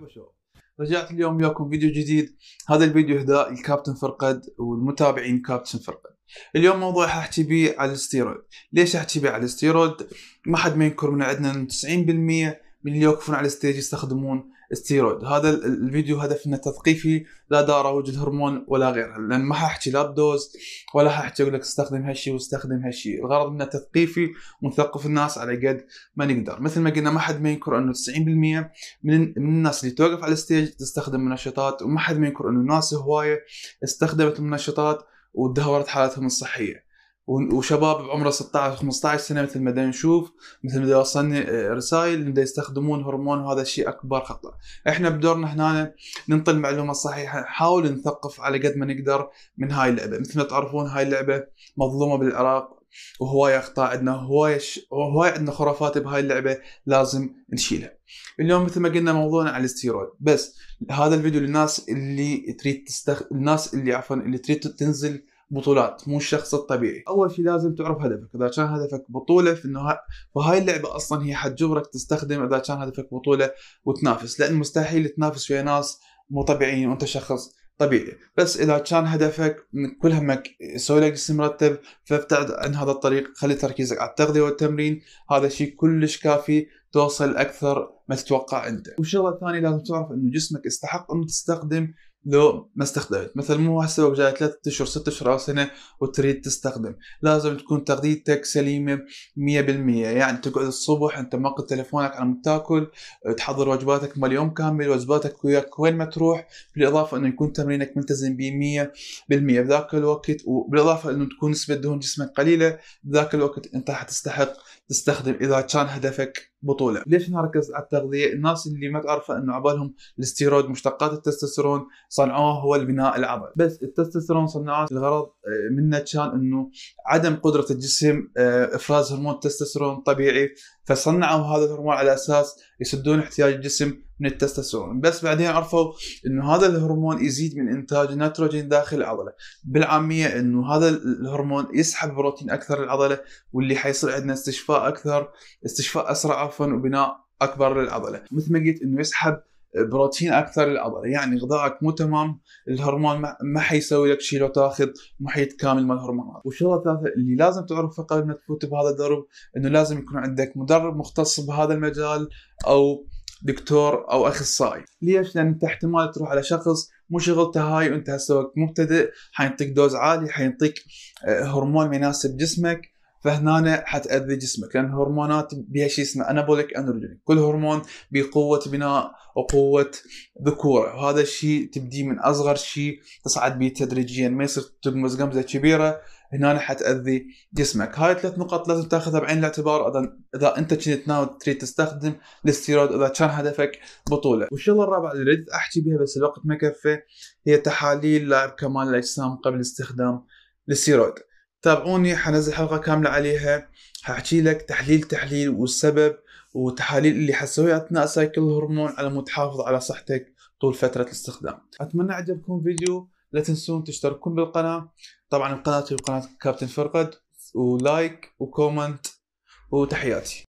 مرحبا شباب رجعت اليوم وياكم فيديو جديد هذا الفيديو اهداء الكابتن فرقد والمتابعين كابتن فرقد اليوم موضوع احكي بيه على الستيرويد ليش احكي بيه على الستيرويد ما حد ما ينكر من عندنا 90% من اللي يوقفون على الستيج يستخدمون ستيرويد هذا الفيديو هدفنا تثقيفي لا وجود الهرمون ولا غيره لان ما حاحكي لا بدوز ولا حاحكي اقول لك استخدم هالشيء واستخدم هالشيء الغرض منه تثقيفي ونثقف الناس على قد ما نقدر مثل ما قلنا ما حد ما ينكر انه 90% من الناس اللي توقف على الستيج تستخدم منشطات وما حد ما ينكر انه ناس هوايه استخدمت المنشطات وتدهورت حالتهم الصحيه وشباب بعمره 16 15 سنه مثل ما نشوف مثل ما وصلني آه، رسائل اللي يستخدمون هرمون وهذا الشيء اكبر خطا احنا بدورنا هنا ننطي المعلومه الصحيحه نحاول نثقف على قد ما نقدر من هاي اللعبه مثل ما تعرفون هاي اللعبه مظلومه بالعراق وهواية أخطاء عندنا هواية ش... هواية عندنا خرافات بهاي اللعبة لازم نشيلها اليوم مثل ما قلنا موضوعنا على الستيرويد بس هذا الفيديو للناس اللي تريد تستخ... الناس اللي عفوا اللي تريد تنزل بطولات مو الشخص الطبيعي اول شيء لازم تعرف هدفك اذا كان هدفك بطوله في ه... فهاي اللعبه اصلا هي حتجبرك تستخدم اذا كان هدفك بطوله وتنافس لان مستحيل تنافس ويا ناس مو طبيعيين وانت شخص طبيعي بس اذا كان هدفك كل همك سوي لك جسم مرتب فابتعد عن هذا الطريق خلي تركيزك على التغذيه والتمرين هذا شيء كلش كافي توصل اكثر ما تتوقع انت والشغله الثانيه لازم تعرف انه جسمك يستحق انه تستخدم لو ما استخدمت مثلا مو هسه وقت جاي ثلاثة اشهر ست اشهر او سنه وتريد تستخدم لازم تكون تغذيتك سليمه 100% يعني تقعد الصبح انت موقف تلفونك على متاكل تاكل تحضر وجباتك مال يوم كامل وجباتك وياك وين ما تروح بالاضافه انه يكون تمرينك ملتزم ب 100% بذاك الوقت وبالاضافه انه تكون نسبه دهون جسمك قليله بذاك الوقت انت حتستحق تستخدم اذا كان هدفك بطوله ليش نركز على التغذيه الناس اللي ما تعرفه انه عبالهم الاستيرويد مشتقات التستوستيرون صنعوه هو البناء العضلي بس التستوستيرون صنعوه لغرض منه كان انه عدم قدره الجسم آه، افراز هرمون التستوستيرون طبيعي فصنعوا هذا الهرمون على اساس يسدون احتياج الجسم من التستوستيرون بس بعدين عرفوا انه هذا الهرمون يزيد من انتاج النيتروجين داخل العضله بالعاميه انه هذا الهرمون يسحب بروتين اكثر للعضله واللي حيصير عندنا استشفاء اكثر استشفاء اسرع عفوا وبناء اكبر للعضله مثل ما قلت انه يسحب بروتين اكثر يعني غذائك مو تمام الهرمون ما حيسوي لك شيء لو تاخذ محيط كامل من الهرمونات والشغله الثالثه اللي لازم تعرفها قبل ما تفوت بهذا الدرب انه لازم يكون عندك مدرب مختص بهذا المجال او دكتور او اخصائي ليش لان انت احتمال تروح على شخص مو شغلته هاي وانت هسه مبتدئ حينطيك دوز عالي حينطيك آه، هرمون مناسب يناسب جسمك فهنا حتاذي جسمك لان الهرمونات بها شيء اسمه انابوليك اندروجين كل هرمون بقوه بناء وقوه ذكوره وهذا الشيء تبدي من اصغر شيء تصعد به تدريجيا ما يصير تقمز قمزه كبيره هنا حتاذي جسمك هاي ثلاث نقط لازم تاخذها بعين الاعتبار اذا اذا انت كنت ناوي تريد تستخدم الاستيرويد اذا كان هدفك بطوله والشغله الرابعه اللي اريد احكي بها بس الوقت ما يكفي هي تحاليل لعب كمال الاجسام قبل استخدام الاستيرويد تابعوني حنزل حلقه كامله عليها حاحكي لك تحليل تحليل والسبب والتحاليل اللي حتسويها اثناء سايكل الهرمون على متحافظ على صحتك طول فتره الاستخدام اتمنى عجبكم الفيديو لا تنسون تشتركون بالقناه طبعا القناه هي قناه كابتن فرقد ولايك وكومنت وتحياتي